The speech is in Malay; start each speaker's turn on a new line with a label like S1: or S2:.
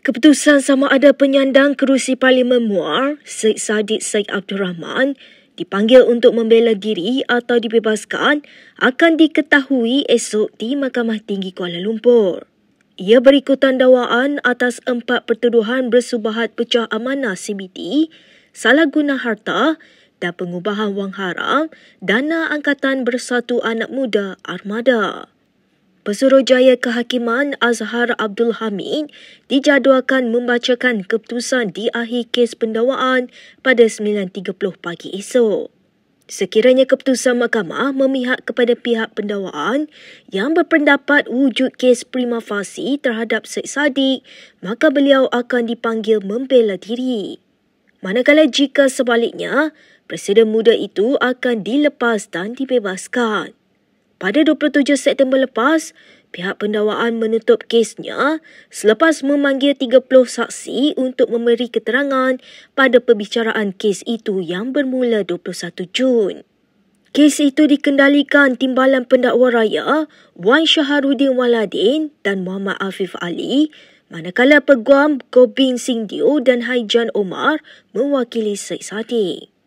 S1: Keputusan sama ada penyandang kerusi Parlimen Muar, Syed Saddiq Syed Abdul Rahman, dipanggil untuk membela diri atau dibebaskan akan diketahui esok di Mahkamah Tinggi Kuala Lumpur. Ia berikutan dawaan atas empat pertuduhan bersubahat pecah amanah CBT, salah guna harta dan pengubahan wang haram dana Angkatan Bersatu Anak Muda Armada. Pesuruhjaya Kehakiman Azhar Abdul Hamid dijadualkan membacakan keputusan di akhir kes pendawaan pada 9.30 pagi esok. Sekiranya keputusan mahkamah memihak kepada pihak pendawaan yang berpendapat wujud kes prima facie terhadap Syed Saddiq, maka beliau akan dipanggil membela diri. Manakala jika sebaliknya, presiden muda itu akan dilepas dan dibebaskan pada 27 September lepas, pihak pendakwaan menutup kesnya selepas memanggil 30 saksi untuk memberi keterangan pada perbicaraan kes itu yang bermula 21 Jun. Kes itu dikendalikan Timbalan Pendakwa Raya Wan Shaharuddin Waladin dan Muhammad Afif Ali manakala Peguam Gobin Singh Diu dan Haijan Omar mewakili Syed Saddiq.